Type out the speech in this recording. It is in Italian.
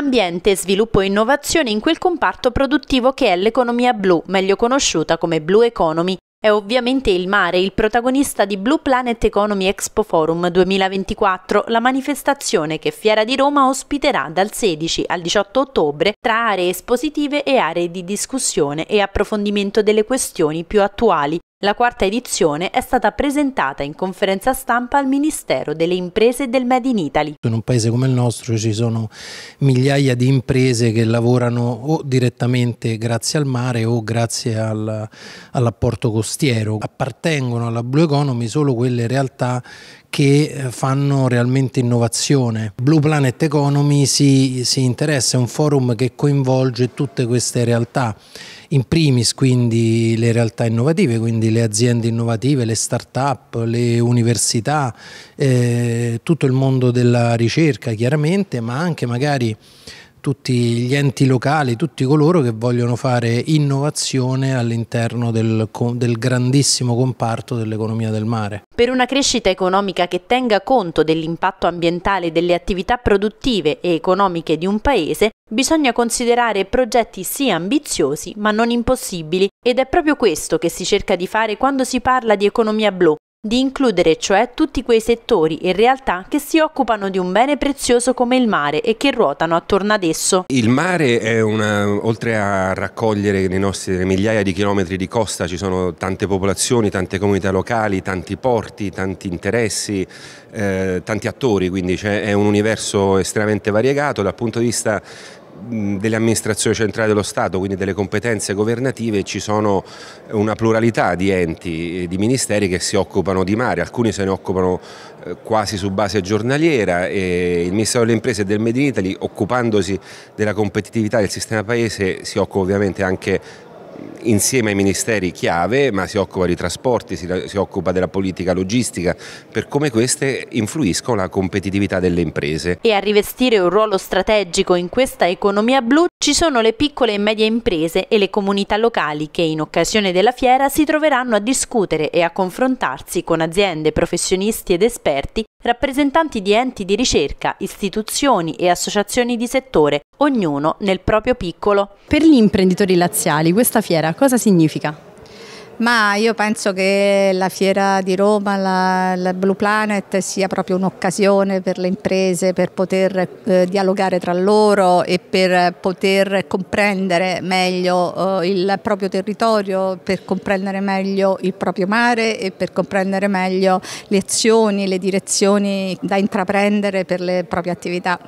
ambiente, sviluppo e innovazione in quel comparto produttivo che è l'economia blu, meglio conosciuta come Blue Economy. È ovviamente il mare il protagonista di Blue Planet Economy Expo Forum 2024, la manifestazione che Fiera di Roma ospiterà dal 16 al 18 ottobre tra aree espositive e aree di discussione e approfondimento delle questioni più attuali, la quarta edizione è stata presentata in conferenza stampa al Ministero delle Imprese e del Made in Italy. In un paese come il nostro ci sono migliaia di imprese che lavorano o direttamente grazie al mare o grazie al, all'apporto costiero. Appartengono alla Blue Economy solo quelle realtà che eh, fanno realmente innovazione. Blue Planet Economy si, si interessa, è un forum che coinvolge tutte queste realtà in primis quindi le realtà innovative, quindi le aziende innovative, le start-up, le università, eh, tutto il mondo della ricerca chiaramente, ma anche magari tutti gli enti locali, tutti coloro che vogliono fare innovazione all'interno del, del, grandissimo comparto dell'economia del mare. Per una crescita economica che tenga conto dell'impatto ambientale delle attività produttive e economiche di un paese, Bisogna considerare progetti sì ambiziosi ma non impossibili ed è proprio questo che si cerca di fare quando si parla di economia blu, di includere cioè tutti quei settori e realtà che si occupano di un bene prezioso come il mare e che ruotano attorno ad esso. Il mare è una, oltre a raccogliere le nostre migliaia di chilometri di costa ci sono tante popolazioni, tante comunità locali, tanti porti, tanti interessi, eh, tanti attori, quindi cioè è un universo estremamente variegato dal punto di vista delle amministrazioni centrali dello Stato, quindi delle competenze governative, ci sono una pluralità di enti e di ministeri che si occupano di mare, alcuni se ne occupano eh, quasi su base giornaliera e il Ministero delle Imprese e del Made in Italy occupandosi della competitività del sistema paese si occupa ovviamente anche insieme ai ministeri chiave, ma si occupa di trasporti, si, si occupa della politica logistica, per come queste influiscono la competitività delle imprese. E a rivestire un ruolo strategico in questa economia blu ci sono le piccole e medie imprese e le comunità locali che in occasione della fiera si troveranno a discutere e a confrontarsi con aziende, professionisti ed esperti rappresentanti di enti di ricerca, istituzioni e associazioni di settore, ognuno nel proprio piccolo. Per gli imprenditori laziali questa fiera cosa significa? Ma io penso che la fiera di Roma, la, la Blue Planet, sia proprio un'occasione per le imprese per poter eh, dialogare tra loro e per poter comprendere meglio eh, il proprio territorio, per comprendere meglio il proprio mare e per comprendere meglio le azioni, le direzioni da intraprendere per le proprie attività.